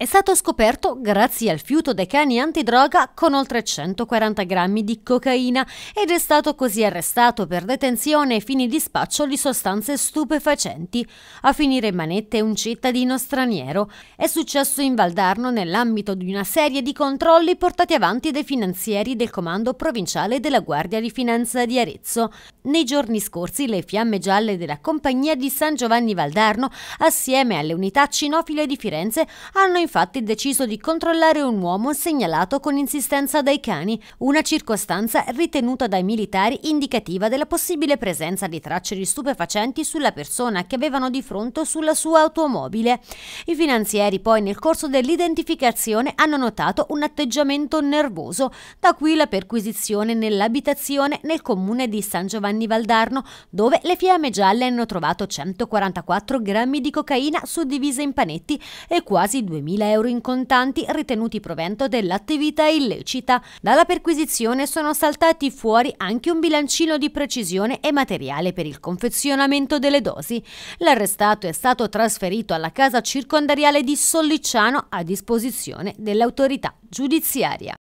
è stato scoperto grazie al fiuto dei cani antidroga con oltre 140 grammi di cocaina ed è stato così arrestato per detenzione e fini di spaccio di sostanze stupefacenti. A finire in manette un cittadino straniero. È successo in Valdarno nell'ambito di una serie di controlli portati avanti dai finanzieri del Comando Provinciale della Guardia di Finanza di Arezzo. Nei giorni scorsi le fiamme gialle della compagnia di San Giovanni Valdarno assieme alle unità cinofile di Firenze hanno informato infatti deciso di controllare un uomo segnalato con insistenza dai cani, una circostanza ritenuta dai militari indicativa della possibile presenza di tracce di stupefacenti sulla persona che avevano di fronte sulla sua automobile. I finanzieri poi nel corso dell'identificazione hanno notato un atteggiamento nervoso, da qui la perquisizione nell'abitazione nel comune di San Giovanni Valdarno, dove le fiamme gialle hanno trovato 144 grammi di cocaina suddivise in panetti e quasi 2000 euro in contanti ritenuti provento dell'attività illecita. Dalla perquisizione sono saltati fuori anche un bilancino di precisione e materiale per il confezionamento delle dosi. L'arrestato è stato trasferito alla casa circondariale di Sollicciano a disposizione dell'autorità giudiziaria.